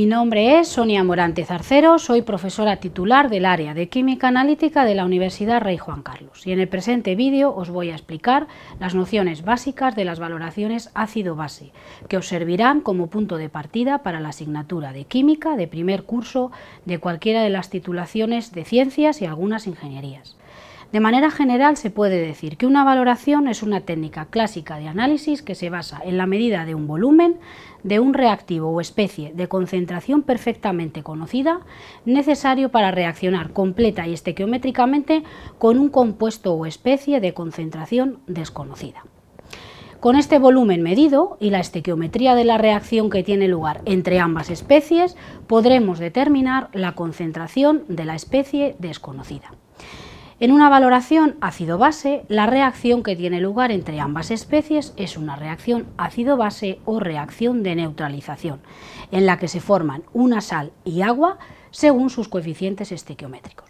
Mi nombre es Sonia Morante Zarcero, soy profesora titular del área de Química Analítica de la Universidad Rey Juan Carlos y en el presente vídeo os voy a explicar las nociones básicas de las valoraciones ácido-base, que os servirán como punto de partida para la asignatura de Química de primer curso de cualquiera de las titulaciones de Ciencias y algunas Ingenierías. De manera general se puede decir que una valoración es una técnica clásica de análisis que se basa en la medida de un volumen de un reactivo o especie de concentración perfectamente conocida necesario para reaccionar completa y estequiométricamente con un compuesto o especie de concentración desconocida. Con este volumen medido y la estequiometría de la reacción que tiene lugar entre ambas especies, podremos determinar la concentración de la especie desconocida. En una valoración ácido-base, la reacción que tiene lugar entre ambas especies es una reacción ácido-base o reacción de neutralización, en la que se forman una sal y agua según sus coeficientes estequiométricos.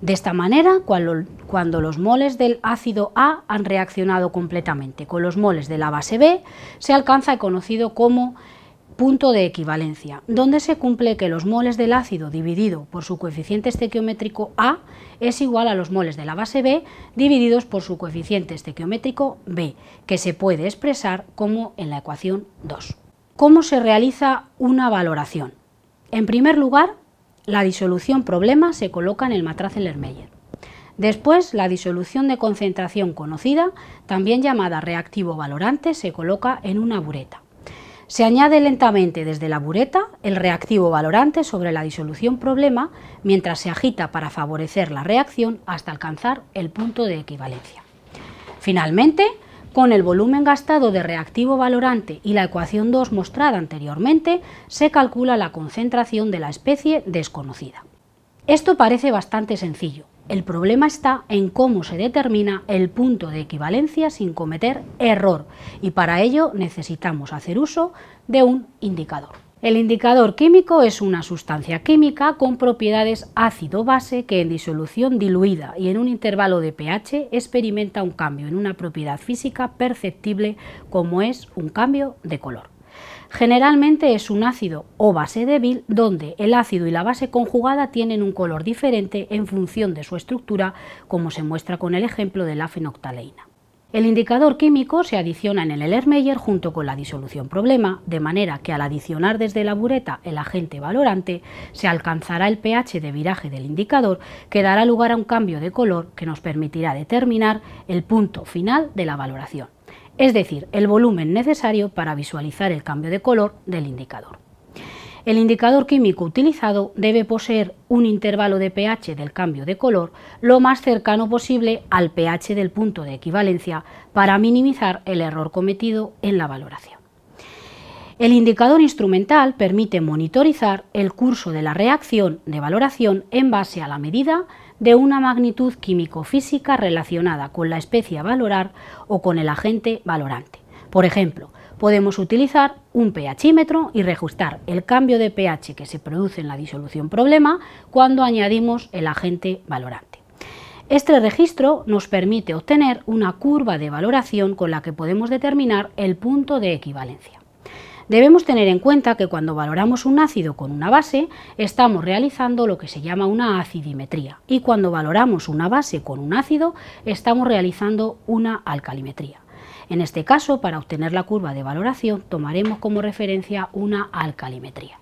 De esta manera, cuando, cuando, los moles del ácido A han reaccionado completamente con los moles de la base B, se alcanza el conocido como punto de equivalencia, donde se cumple que los moles del ácido dividido por su coeficiente estequiométrico A es igual a los moles de la base B divididos por su coeficiente estequiométrico B, que se puede expresar como en la ecuación 2. ¿Cómo se realiza una valoración? En primer lugar, la disolución problema se coloca en el matraz Lermeyer. Después, la disolución de concentración conocida, también llamada reactivo valorante, se coloca en una bureta. Se añade lentamente desde la bureta el reactivo valorante sobre la disolución problema mientras se agita para favorecer la reacción hasta alcanzar el punto de equivalencia. Finalmente, con el volumen gastado de reactivo valorante y la ecuación 2 mostrada anteriormente, se calcula la concentración de la especie desconocida. Esto parece bastante sencillo, el problema está en cómo se determina el punto de equivalencia sin cometer error y para ello necesitamos hacer uso de un indicador. El indicador químico es una sustancia química con propiedades ácido-base que en disolución diluida y en un intervalo de pH experimenta un cambio en una propiedad física perceptible como es un cambio de color. Generalmente es un ácido o base débil donde el ácido y la base conjugada tienen un color diferente en función de su estructura, como se muestra con el ejemplo de la fenoctaleína. El indicador químico se adiciona en el Erlenmeyer junto con la disolución problema, de manera que al adicionar desde la bureta el agente valorante, se alcanzará el pH de viraje del indicador, que dará lugar a un cambio de color que nos permitirá determinar el punto final de la valoración es decir, el volumen necesario para visualizar el cambio de color del indicador. El indicador químico utilizado debe poseer un intervalo de pH del cambio de color lo más cercano posible al pH del punto de equivalencia para minimizar el error cometido en la valoración. El indicador instrumental permite monitorizar el curso de la reacción de valoración en base a la medida, de una magnitud químico-física relacionada con la especie a valorar o con el agente valorante. Por ejemplo, podemos utilizar un pHímetro y reajustar el cambio de pH que se produce en la disolución problema cuando añadimos el agente valorante. Este registro nos permite obtener una curva de valoración con la que podemos determinar el punto de equivalencia. Debemos tener en cuenta que cuando valoramos un ácido con una base, estamos realizando lo que se llama una acidimetría y cuando valoramos una base con un ácido, estamos realizando una alcalimetría. En este caso, para obtener la curva de valoración, tomaremos como referencia una alcalimetría.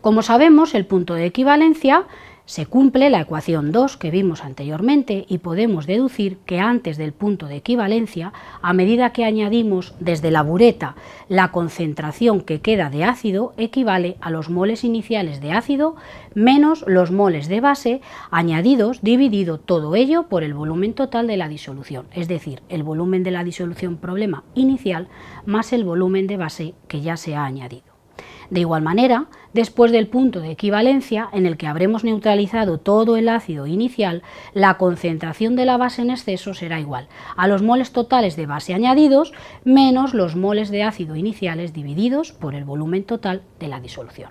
Como sabemos, el punto de equivalencia se cumple la ecuación 2 que vimos anteriormente y podemos deducir que antes del punto de equivalencia, a medida que añadimos desde la bureta la concentración que queda de ácido, equivale a los moles iniciales de ácido menos los moles de base añadidos dividido todo ello por el volumen total de la disolución, es decir, el volumen de la disolución problema inicial más el volumen de base que ya se ha añadido. De igual manera, después del punto de equivalencia, en el que habremos neutralizado todo el ácido inicial, la concentración de la base en exceso será igual a los moles totales de base añadidos menos los moles de ácido iniciales divididos por el volumen total de la disolución.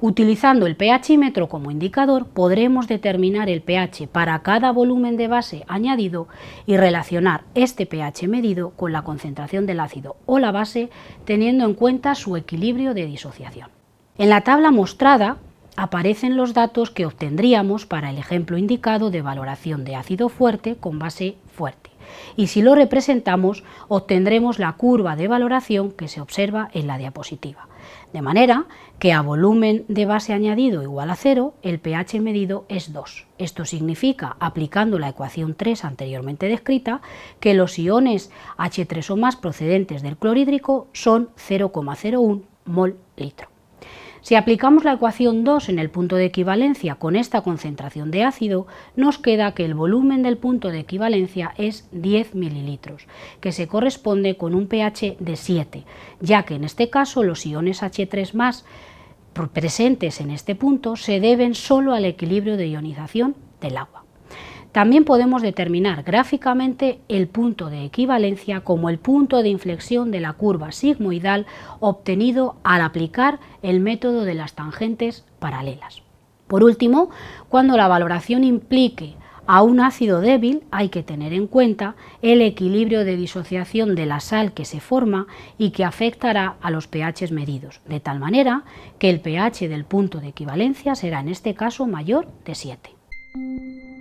Utilizando el pHímetro como indicador, podremos determinar el pH para cada volumen de base añadido y relacionar este pH medido con la concentración del ácido o la base, teniendo en cuenta su equilibrio de disociación. En la tabla mostrada aparecen los datos que obtendríamos para el ejemplo indicado de valoración de ácido fuerte con base fuerte y si lo representamos obtendremos la curva de valoración que se observa en la diapositiva. De manera que a volumen de base añadido igual a cero, el pH medido es 2. Esto significa, aplicando la ecuación 3 anteriormente descrita, que los iones H3O más procedentes del clorhídrico son 0,01 mol litro. Si aplicamos la ecuación 2 en el punto de equivalencia con esta concentración de ácido, nos queda que el volumen del punto de equivalencia es 10 mililitros, que se corresponde con un pH de 7, ya que en este caso los iones H3 más presentes en este punto se deben solo al equilibrio de ionización del agua. También podemos determinar gráficamente el punto de equivalencia como el punto de inflexión de la curva sigmoidal obtenido al aplicar el método de las tangentes paralelas. Por último, cuando la valoración implique a un ácido débil hay que tener en cuenta el equilibrio de disociación de la sal que se forma y que afectará a los pH medidos, de tal manera que el pH del punto de equivalencia será en este caso mayor de 7.